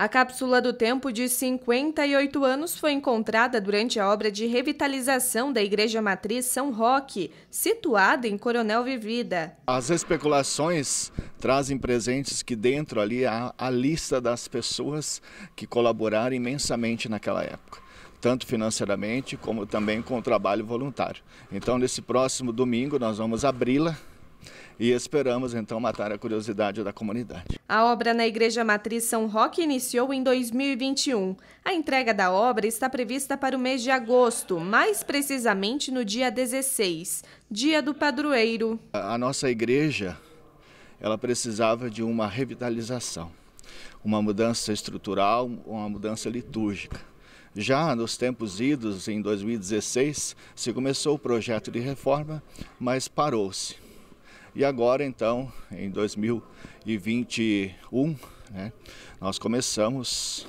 A cápsula do tempo de 58 anos foi encontrada durante a obra de revitalização da Igreja Matriz São Roque, situada em Coronel Vivida. As especulações trazem presentes que dentro ali há a lista das pessoas que colaboraram imensamente naquela época tanto financeiramente como também com o trabalho voluntário. Então, nesse próximo domingo, nós vamos abri-la e esperamos então matar a curiosidade da comunidade. A obra na Igreja Matriz São Roque iniciou em 2021. A entrega da obra está prevista para o mês de agosto, mais precisamente no dia 16, dia do padroeiro. A nossa igreja ela precisava de uma revitalização, uma mudança estrutural, uma mudança litúrgica. Já nos tempos idos, em 2016, se começou o projeto de reforma, mas parou-se. E agora, então, em 2021, né, nós começamos,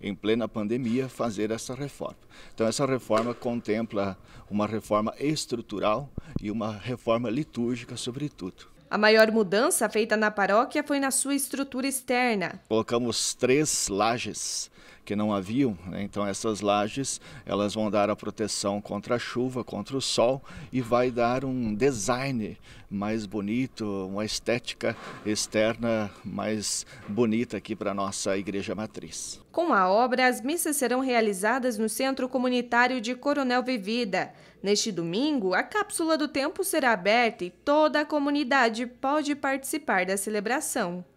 em plena pandemia, a fazer essa reforma. Então, essa reforma contempla uma reforma estrutural e uma reforma litúrgica, sobretudo. A maior mudança feita na paróquia foi na sua estrutura externa. Colocamos três lajes que não haviam. Né? Então essas lajes elas vão dar a proteção contra a chuva, contra o sol e vai dar um design mais bonito, uma estética externa mais bonita aqui para nossa igreja matriz. Com a obra, as missas serão realizadas no Centro Comunitário de Coronel Vivida. Neste domingo, a cápsula do tempo será aberta e toda a comunidade pode participar da celebração.